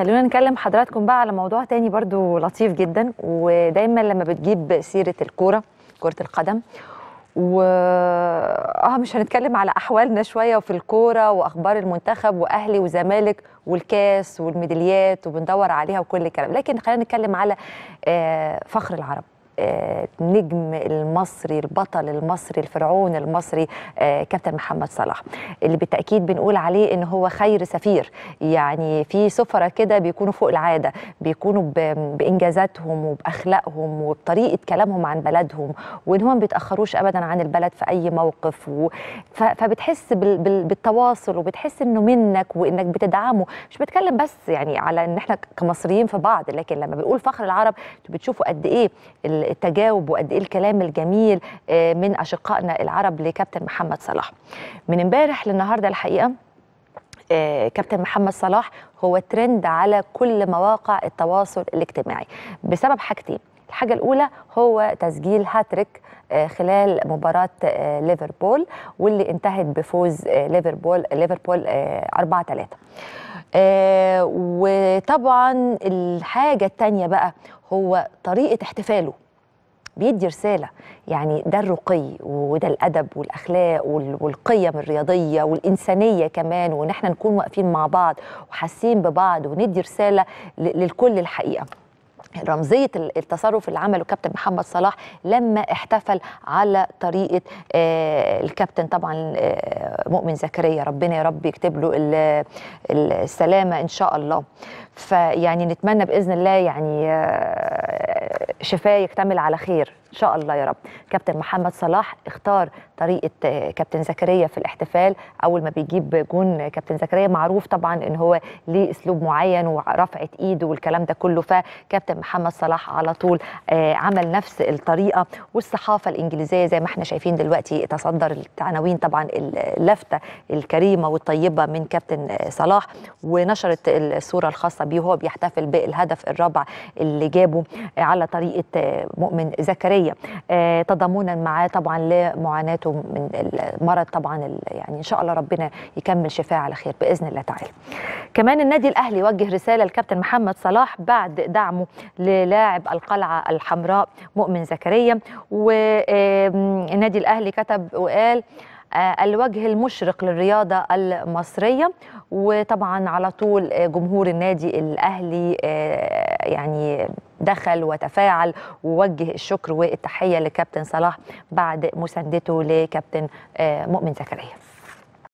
خلونا نكلم حضراتكم بقى على موضوع تاني برضو لطيف جدا ودايما لما بتجيب سيره الكوره كره القدم و اه مش هنتكلم على احوالنا شويه وفي الكوره واخبار المنتخب واهلي وزمالك والكاس والميداليات وبندور عليها وكل الكلام لكن خلينا نتكلم على آه، فخر العرب النجم المصري البطل المصري الفرعون المصري آه، كابتن محمد صلاح اللي بالتاكيد بنقول عليه ان هو خير سفير يعني في سفره كده بيكونوا فوق العاده بيكونوا بانجازاتهم وباخلاقهم وبطريقه كلامهم عن بلدهم وان هم ما بيتاخروش ابدا عن البلد في اي موقف و... فبتحس بال... بالتواصل وبتحس انه منك وانك بتدعمه مش بتكلم بس يعني على ان احنا كمصريين في بعض لكن لما بنقول فخر العرب بتشوفوا قد ايه ال... التجاوب وقد ايه الكلام الجميل آه، من اشقائنا العرب لكابتن محمد صلاح من امبارح للنهارده الحقيقه آه، كابتن محمد صلاح هو ترند على كل مواقع التواصل الاجتماعي بسبب حاجتين الحاجة الأولى هو تسجيل هاتريك آه، خلال مباراة ليفربول واللي انتهت بفوز ليفربول ليفربول 4 3 وطبعا الحاجة الثانية بقى هو طريقة احتفاله بيدي رساله يعني ده الرقي وده الادب والاخلاق والقيم الرياضيه والانسانيه كمان وان احنا نكون واقفين مع بعض وحاسين ببعض وندي رساله للكل الحقيقه رمزية التصرف اللي عمله كابتن محمد صلاح لما احتفل على طريقة آه، الكابتن طبعا آه، مؤمن زكريا ربنا يا رب يكتب له السلامة إن شاء الله فيعني نتمنى بإذن الله يعني آه، شفاه يكتمل على خير ان شاء الله يا رب كابتن محمد صلاح اختار طريقه آه، كابتن زكريا في الاحتفال اول ما بيجيب جون كابتن زكريا معروف طبعا ان هو ليه اسلوب معين ورفعه ايده والكلام ده كله فكابتن محمد صلاح على طول آه، عمل نفس الطريقه والصحافه الانجليزيه زي ما احنا شايفين دلوقتي تصدر العناوين طبعا اللافته الكريمه والطيبه من كابتن آه، صلاح ونشرت الصوره الخاصه بيه وهو بيحتفل بالهدف الرابع اللي جابه على طريقه مؤمن زكريا النفسيه آه، تضامنا معاه طبعا لمعاناته من المرض طبعا يعني ان شاء الله ربنا يكمل شفاه على خير باذن الله تعالى كمان النادي الاهلي وجه رساله للكابتن محمد صلاح بعد دعمه للاعب القلعه الحمراء مؤمن زكريا والنادي الاهلي كتب وقال آه، الوجه المشرق للرياضة المصرية وطبعا على طول آه، جمهور النادي الأهلي آه، يعني دخل وتفاعل ووجه الشكر والتحية لكابتن صلاح بعد مساندته لكابتن مؤمن زكريا